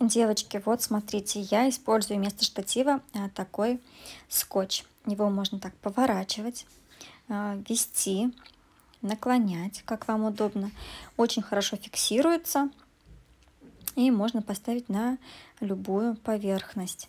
Девочки, вот смотрите, я использую вместо штатива а, такой скотч. Его можно так поворачивать, а, вести, наклонять, как вам удобно. Очень хорошо фиксируется и можно поставить на любую поверхность.